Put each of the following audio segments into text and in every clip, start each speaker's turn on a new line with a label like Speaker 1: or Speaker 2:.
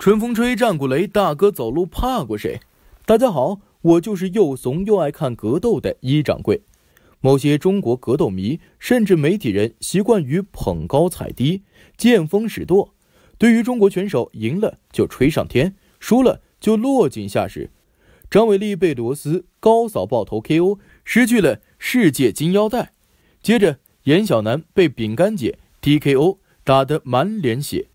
Speaker 1: 春风吹，战鼓擂，大哥走路怕过谁？大家好，我就是又怂又爱看格斗的一掌柜。某些中国格斗迷甚至媒体人习惯于捧高踩低，见风使舵。对于中国拳手，赢了就吹上天，输了就落井下石。张伟丽被罗斯高扫爆头 KO，失去了世界金腰带。接着，严小楠被饼干姐 TKO，打得满脸血。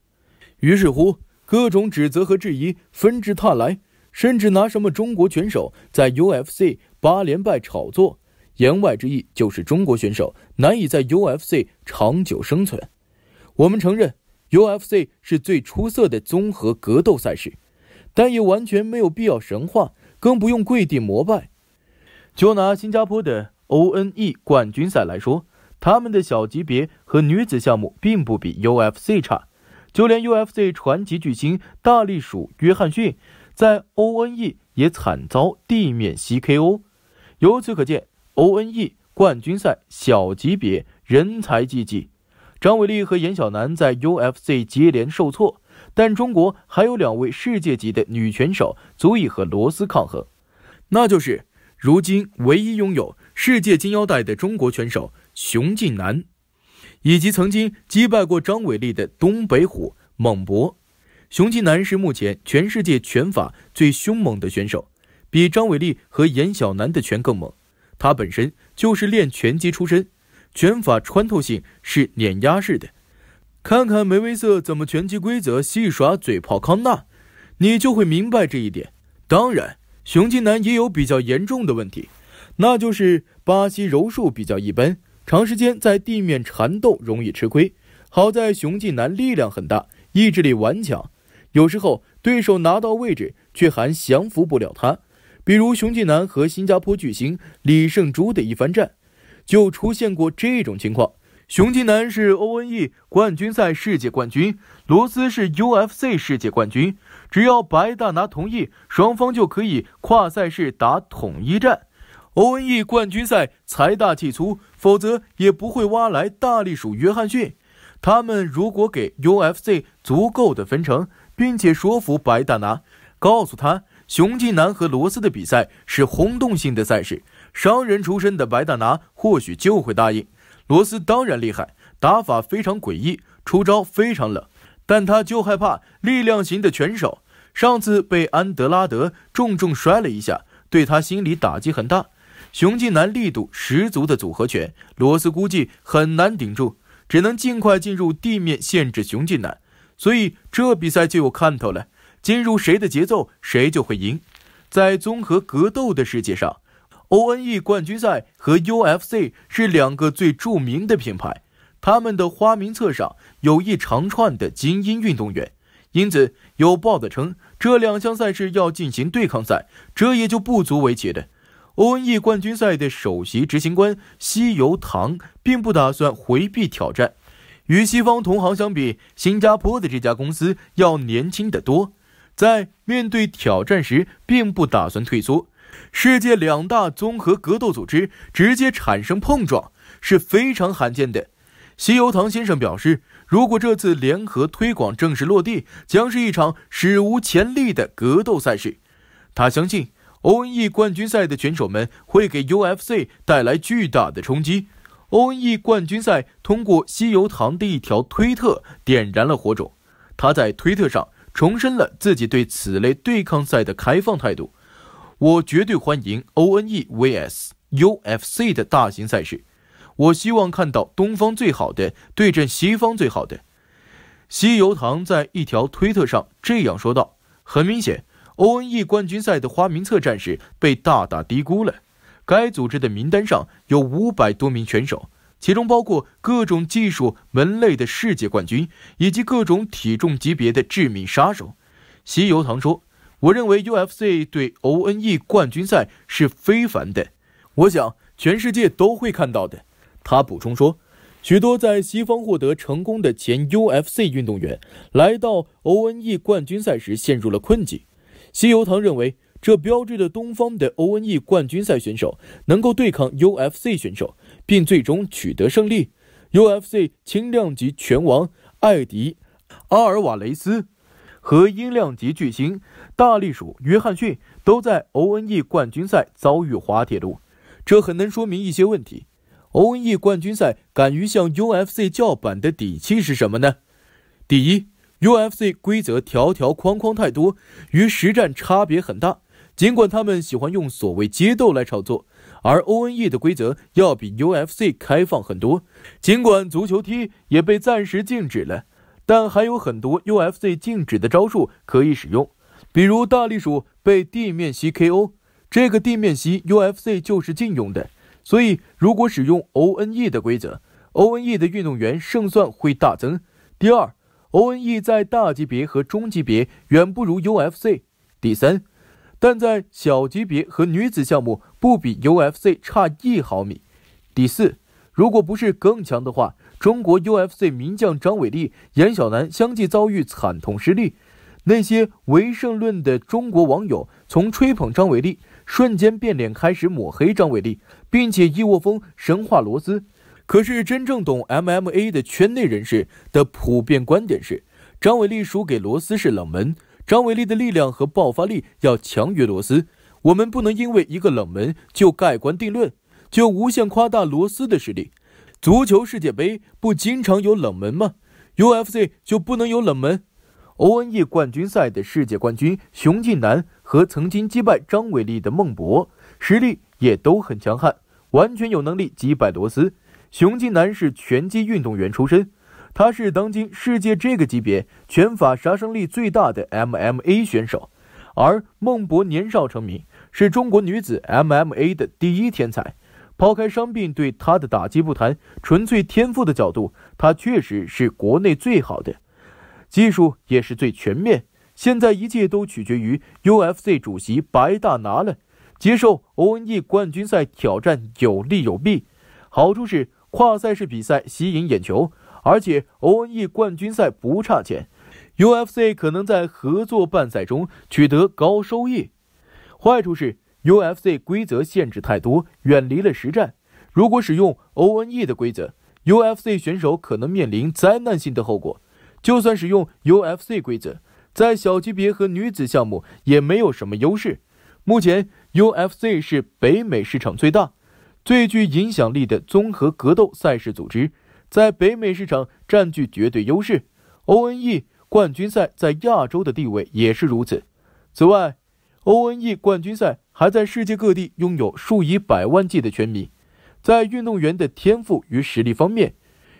Speaker 1: 于是乎。各种指责和质疑纷至沓来，甚至拿什么中国拳手在 UFC 八连败炒作，言外之意就是中国选手难以在 UFC 长久生存。我们承认 UFC 是最出色的综合格斗赛事，但也完全没有必要神话，更不用跪地膜拜。就拿新加坡的 ONE 冠军赛来说，他们的小级别和女子项目并不比 UFC 差。就连 UFC 传奇巨星大力鼠约翰逊在 ONE 也惨遭地面 c k o 由此可见，ONE 冠军赛小级别人才济济。张伟丽和严晓楠在 UFC 接连受挫，但中国还有两位世界级的女拳手足以和罗斯抗衡，那就是如今唯一拥有世界金腰带的中国拳手熊静楠。以及曾经击败过张伟丽的东北虎孟博，雄鸡男是目前全世界拳法最凶猛的选手，比张伟丽和严小楠的拳更猛。他本身就是练拳击出身，拳法穿透性是碾压式的。看看梅威瑟怎么拳击规则戏耍嘴炮康纳，你就会明白这一点。当然，雄鸡男也有比较严重的问题，那就是巴西柔术比较一般。长时间在地面缠斗容易吃亏，好在熊进南力量很大，意志力顽强，有时候对手拿到位置却还降服不了他。比如熊进南和新加坡巨星李胜洙的一番战，就出现过这种情况。熊晋南是 ONE 冠军赛世界冠军，罗斯是 UFC 世界冠军，只要白大拿同意，双方就可以跨赛事打统一战。欧文 E 冠军赛财大气粗，否则也不会挖来大力鼠约翰逊。他们如果给 U F C 足够的分成，并且说服白大拿，告诉他熊晋南和罗斯的比赛是轰动性的赛事，商人出身的白大拿或许就会答应。罗斯当然厉害，打法非常诡异，出招非常冷，但他就害怕力量型的拳手。上次被安德拉德重重摔了一下，对他心理打击很大。雄竞男力度十足的组合拳，罗斯估计很难顶住，只能尽快进入地面限制雄竞男，所以这比赛就有看头了。进入谁的节奏，谁就会赢。在综合格斗的世界上，ONE 冠军赛和 UFC 是两个最著名的品牌，他们的花名册上有一长串的精英运动员，因此有报道称这两项赛事要进行对抗赛，这也就不足为奇的。ONE 冠军赛的首席执行官西游唐并不打算回避挑战。与西方同行相比，新加坡的这家公司要年轻得多，在面对挑战时并不打算退缩。世界两大综合格斗组织直接产生碰撞是非常罕见的。西游唐先生表示，如果这次联合推广正式落地，将是一场史无前例的格斗赛事。他相信。ONE 冠军赛的选手们会给 UFC 带来巨大的冲击。ONE 冠军赛通过西游堂的一条推特点燃了火种。他在推特上重申了自己对此类对抗赛的开放态度：“我绝对欢迎 ONE vs UFC 的大型赛事。我希望看到东方最好的对阵西方最好的。”西游堂在一条推特上这样说道：“很明显。” ONE 冠军赛的花名册战士被大大低估了。该组织的名单上有五百多名选手，其中包括各种技术门类的世界冠军，以及各种体重级别的致命杀手。西游堂说：“我认为 UFC 对 ONE 冠军赛是非凡的，我想全世界都会看到的。”他补充说：“许多在西方获得成功的前 UFC 运动员来到 ONE 冠军赛时陷入了困境。”西游堂认为，这标志着东方的 ONE 冠军赛选手能够对抗 UFC 选手，并最终取得胜利。UFC 轻量级拳王艾迪·阿尔瓦雷斯和音量级巨星大力鼠约翰逊都在 ONE 冠军赛遭遇滑铁卢，这很能说明一些问题。ONE 冠军赛敢于向 UFC 叫板的底气是什么呢？第一。UFC 规则条条框框太多，与实战差别很大。尽管他们喜欢用所谓街斗来炒作，而 ONE 的规则要比 UFC 开放很多。尽管足球踢也被暂时禁止了，但还有很多 UFC 禁止的招数可以使用，比如大力鼠被地面吸 KO，这个地面吸 UFC 就是禁用的。所以，如果使用 ONE 的规则，ONE 的运动员胜算会大增。第二。O N E 在大级别和中级别远不如 U F C，第三，但在小级别和女子项目不比 U F C 差一毫米。第四，如果不是更强的话，中国 U F C 名将张伟丽、严小楠相继遭遇惨痛失利，那些唯胜论的中国网友从吹捧张伟丽瞬间变脸，开始抹黑张伟丽，并且一窝蜂神话罗斯。可是，真正懂 MMA 的圈内人士的普遍观点是，张伟丽输给罗斯是冷门。张伟丽的力量和爆发力要强于罗斯。我们不能因为一个冷门就盖棺定论，就无限夸大罗斯的实力。足球世界杯不经常有冷门吗？UFC 就不能有冷门？ONE 冠军赛的世界冠军熊静南和曾经击败张伟丽的孟博，实力也都很强悍，完全有能力击败罗斯。雄鸡男是拳击运动员出身，他是当今世界这个级别拳法杀伤力最大的 MMA 选手。而孟博年少成名，是中国女子 MMA 的第一天才。抛开伤病对他的打击不谈，纯粹天赋的角度，他确实是国内最好的，技术也是最全面。现在一切都取决于 UFC 主席白大拿了。接受 ONE 冠军赛挑战有利有弊，好处是。跨赛事比赛吸引眼球，而且 ONE 冠军赛不差钱，UFC 可能在合作办赛中取得高收益。坏处是 UFC 规则限制太多，远离了实战。如果使用 ONE 的规则，UFC 选手可能面临灾难性的后果。就算使用 UFC 规则，在小级别和女子项目也没有什么优势。目前 UFC 是北美市场最大。最具影响力的综合格斗赛事组织，在北美市场占据绝对优势。O.N.E. 冠军赛在亚洲的地位也是如此。此外，O.N.E. 冠军赛还在世界各地拥有数以百万计的拳迷。在运动员的天赋与实力方面，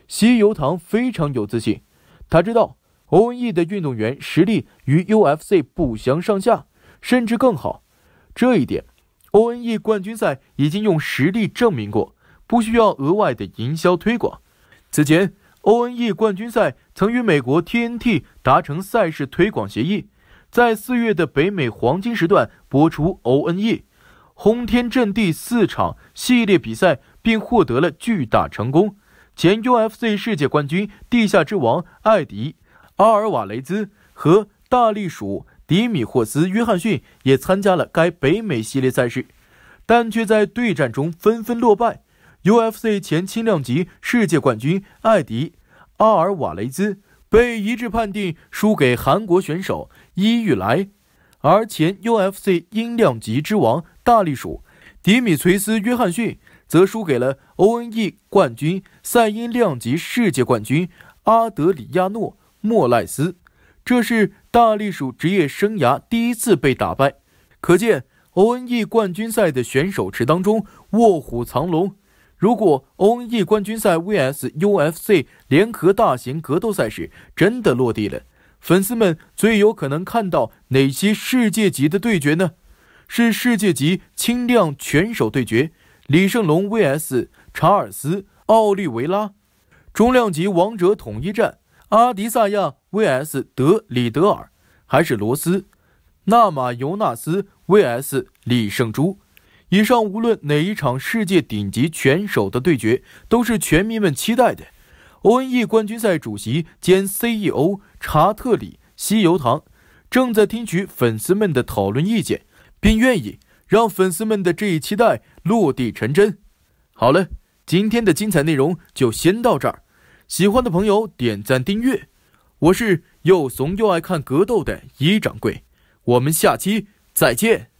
Speaker 1: 西游堂非常有自信。他知道 O.N.E. 的运动员实力与 U.F.C. 不相上下，甚至更好。这一点。ONE 冠军赛已经用实力证明过，不需要额外的营销推广。此前，ONE 冠军赛曾与美国 TNT 达成赛事推广协议，在四月的北美黄金时段播出 ONE 轰天震地四场系列比赛，并获得了巨大成功。前 UFC 世界冠军、地下之王艾迪·阿尔瓦雷兹和大力鼠。迪米霍斯·约翰逊也参加了该北美系列赛事，但却在对战中纷纷落败。UFC 前轻量级世界冠军艾迪·阿尔瓦雷兹被一致判定输给韩国选手伊玉来，而前 UFC 音量级之王大力鼠迪米崔斯·约翰逊则输给了 ONE 冠军赛音量级世界冠军阿德里亚诺·莫赖斯。这是大力鼠职业生涯第一次被打败，可见 ONE 冠军赛的选手池当中卧虎藏龙。如果 ONE 冠军赛 VS UFC 联合大型格斗赛事真的落地了，粉丝们最有可能看到哪些世界级的对决呢？是世界级轻量拳手对决李胜龙 VS 查尔斯·奥利维拉，中量级王者统一战。阿迪萨亚 vs 德里德尔，还是罗斯、纳马尤纳斯 vs 李胜珠？以上无论哪一场世界顶级拳手的对决，都是拳迷们期待的。ONE 冠军赛主席兼 CEO 查特里西尤唐正在听取粉丝们的讨论意见，并愿意让粉丝们的这一期待落地成真。好了，今天的精彩内容就先到这儿。喜欢的朋友点赞订阅，我是又怂又爱看格斗的一掌柜，我们下期再见。